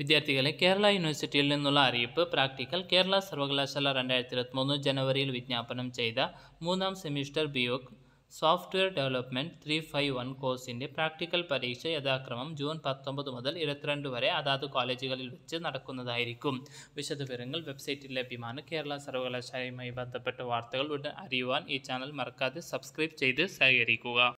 വിദ്യാർത്ഥികളെ കേരള യൂണിവേഴ്സിറ്റിയിൽ നിന്നുള്ള അറിയിപ്പ് പ്രാക്ടിക്കൽ കേരള സർവകലാശാല രണ്ടായിരത്തി ഇരുപത്തിമൂന്ന് ജനുവരിയിൽ വിജ്ഞാപനം ചെയ്ത മൂന്നാം semester BVoc software development three five one കോഴ്സിൻ്റെ പ്രാക്ടിക്കൽ പരീക്ഷ യഥാക്രമം ജൂൺ പത്തൊമ്പത് മുതൽ ഇരുപത്തിരണ്ട് വരെ അതാത് കോളേജുകളിൽ വെച്ച് നടക്കുന്നതായിരിക്കും വിശദവിവരങ്ങൾ വെബ്സൈറ്റിൽ ലഭ്യമാണ് കേരള സർവകലാശാലയുമായി ബന്ധപ്പെട്ട വാർത്തകൾ ഉടൻ അറിയുവാൻ ഈ ചാനൽ മറക്കാതെ സബ്സ്ക്രൈബ് ചെയ്ത് സഹകരിക്കുക